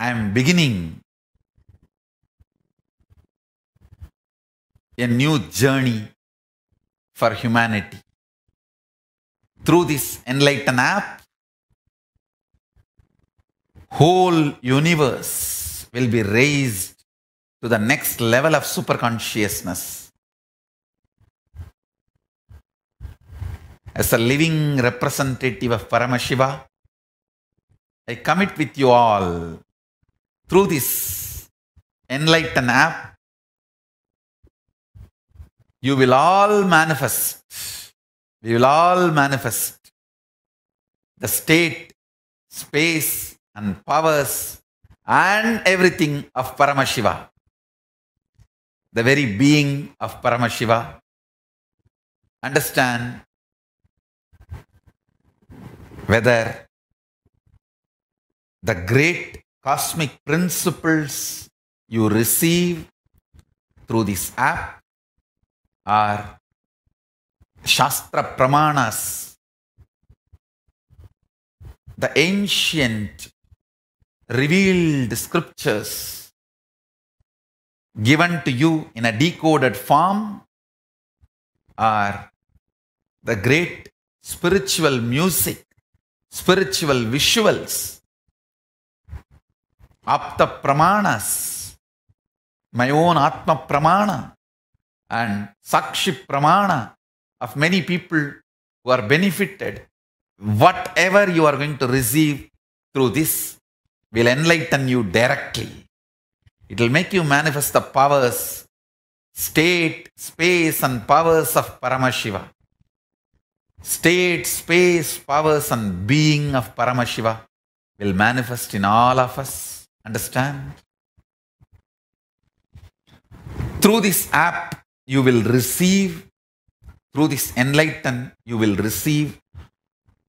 I am beginning a new journey for humanity. Through this enlightened app, whole universe will be raised to the next level of super consciousness. As a living representative of Paramashiva, I commit with you all through this enlightened app, you will all manifest. We will all manifest the state, space, and powers and everything of Paramashiva. The very being of Paramashiva. Understand whether the great cosmic principles you receive through this app are Shastra Pramanas, the ancient revealed scriptures given to you in a decoded form are the great spiritual music, spiritual visuals Apta Pramanas, my own Atma Pramana and Sakshi Pramana of many people who are benefited. Whatever you are going to receive through this will enlighten you directly. It will make you manifest the powers, state, space, and powers of Paramashiva. State, space, powers, and being of Paramashiva will manifest in all of us. Understand? Through this app, you will receive, through this enlighten, you will receive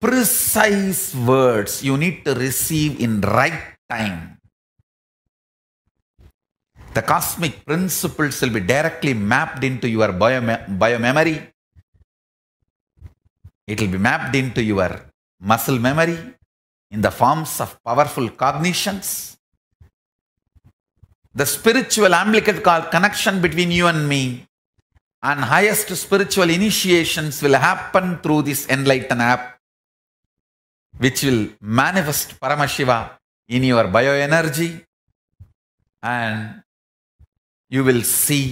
precise words you need to receive in right time. The cosmic principles will be directly mapped into your bio memory. It will be mapped into your muscle memory in the forms of powerful cognitions the spiritual umbilical connection between you and me and highest spiritual initiations will happen through this enlightened app which will manifest Paramashiva in your bioenergy and you will see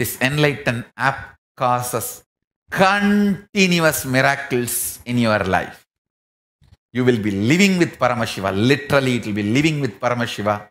this enlightened app causes continuous miracles in your life. You will be living with Paramashiva. Literally, it will be living with Paramashiva